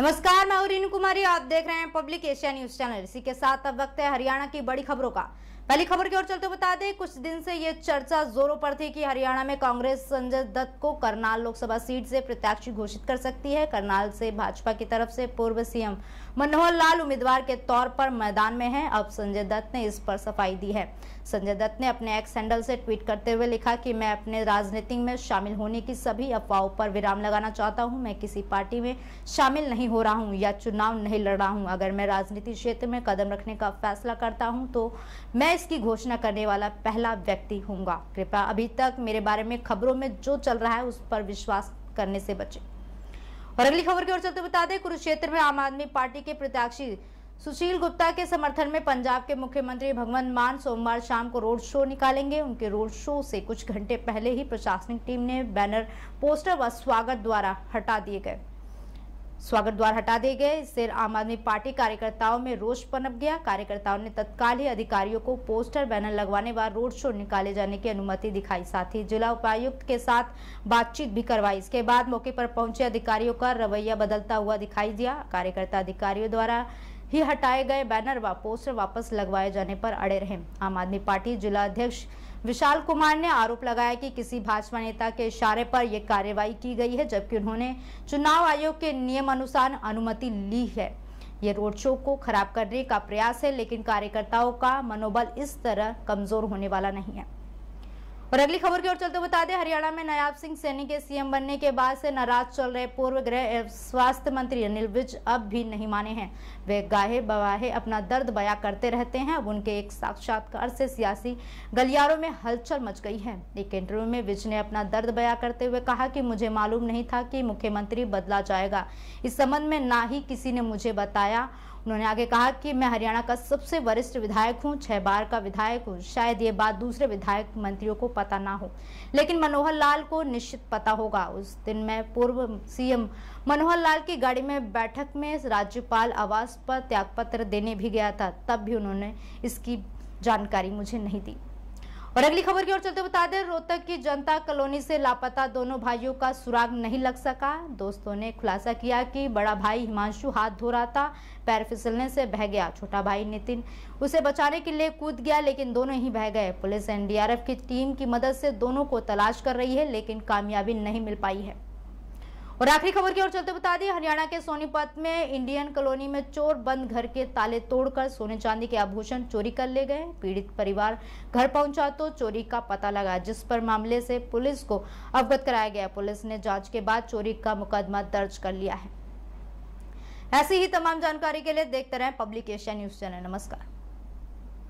नमस्कार मैं हूं कुमारी आप देख रहे हैं पब्लिक एशिया न्यूज चैनल इसी के साथ अब वक्त है हरियाणा की बड़ी खबरों का पहली खबर की ओर चलते बता दें कुछ दिन से ये चर्चा जोरों पर थी कि हरियाणा में कांग्रेस संजय दत्त को करनाल लोकसभा सीट से प्रत्याशी घोषित कर सकती है करनाल से भाजपा की तरफ से पूर्व सीएम मनोहर लाल उम्मीदवार के तौर पर मैदान में हैं अब संजय दत्त ने इस पर सफाई दी है संजय दत्त ने अपने एक्स हैंडल से ट्वीट करते हुए लिखा की मैं अपने राजनीति में शामिल होने की सभी अफवाहों पर विराम लगाना चाहता हूँ मैं किसी पार्टी में शामिल नहीं नहीं हो रहा हूँ या चुनाव नहीं लड़ रहा हूँ अगर मैं राजनीति क्षेत्र में कदम रखने का फैसला करता हूँ तो मैं इसकी घोषणा करने वाला पहला व्यक्ति हूँगा कृपया अभी तक मेरे बारे में खबरों में जो चल रहा है उस पर विश्वास करने से बचे और अगली खबर की ओर चलते बता दें कुरुक्षेत्र में आम आदमी पार्टी के प्रत्याशी सुशील गुप्ता के समर्थन में पंजाब के मुख्यमंत्री भगवंत मान सोमवार शाम को रोड शो निकालेंगे उनके रोड शो से कुछ घंटे पहले ही प्रशासनिक टीम ने बैनर पोस्टर व स्वागत द्वारा हटा दिए गए स्वागत द्वार हटा दिए गए इससे आम आदमी पार्टी कार्यकर्ताओं में रोष पनप गया कार्यकर्ताओं ने तत्काल ही अधिकारियों को पोस्टर बैनर लगवाने व रोड शो निकाले जाने की अनुमति दिखाई साथ ही जिला उपायुक्त के साथ बातचीत भी करवाई इसके बाद मौके पर पहुंचे अधिकारियों का रवैया बदलता हुआ दिखाई दिया कार्यकर्ता अधिकारियों द्वारा ही हटाए गए बैनर व वा पोस्टर वापस लगवाए जाने पर अड़े रहे आम आदमी पार्टी जिला अध्यक्ष विशाल कुमार ने आरोप लगाया कि किसी भाजपा नेता के इशारे पर यह कार्रवाई की गई है जबकि उन्होंने चुनाव आयोग के नियम अनुसार अनुमति ली है ये रोड शो को खराब करने का प्रयास है लेकिन कार्यकर्ताओं का मनोबल इस तरह कमजोर होने वाला नहीं है और अगली खबर की ओर चलते बता दें हरियाणा में नायाब सिंह सैनी के सीएम बनने के बाद से नाराज चल रहे पूर्व गृह स्वास्थ्य मंत्री अनिल विज अब भी नहीं माने हैं वे गाहे बवाहे अपना दर्द बयां करते रहते हैं अब उनके एक साक्षात्कार से सियासी गलियारों में हलचल मच गई है एक इंटरव्यू में विज ने अपना दर्द बया करते हुए कहा कि मुझे मालूम नहीं था कि मुख्यमंत्री बदला जाएगा इस संबंध में ना ही किसी ने मुझे बताया उन्होंने आगे कहा कि मैं हरियाणा का सबसे वरिष्ठ विधायक हूँ छह बार का विधायक हूँ शायद ये बात दूसरे विधायक मंत्रियों को पता ना हो लेकिन मनोहर लाल को निश्चित पता होगा उस दिन मैं पूर्व सीएम मनोहर लाल की गाड़ी में बैठक में राज्यपाल आवास पर त्यागपत्र देने भी गया था तब भी उन्होंने इसकी जानकारी मुझे नहीं दी और अगली खबर की ओर चलते बता दें रोहतक की जनता कॉलोनी से लापता दोनों भाइयों का सुराग नहीं लग सका दोस्तों ने खुलासा किया कि बड़ा भाई हिमांशु हाथ धो रहा था पैर फिसलने से बह गया छोटा भाई नितिन उसे बचाने के लिए कूद गया लेकिन दोनों ही बह गए पुलिस एनडीआरएफ की टीम की मदद से दोनों को तलाश कर रही है लेकिन कामयाबी नहीं मिल पाई है और आखिरी खबर की ओर चलते बता दी हरियाणा के सोनीपत में इंडियन कॉलोनी में चोर बंद घर के ताले तोड़कर सोने चांदी के आभूषण चोरी कर ले गए पीड़ित परिवार घर पहुंचा तो चोरी का पता लगा जिस पर मामले से पुलिस को अवगत कराया गया पुलिस ने जांच के बाद चोरी का मुकदमा दर्ज कर लिया है ऐसी ही तमाम जानकारी के लिए देखते रहे पब्लिक एशिया न्यूज चैनल नमस्कार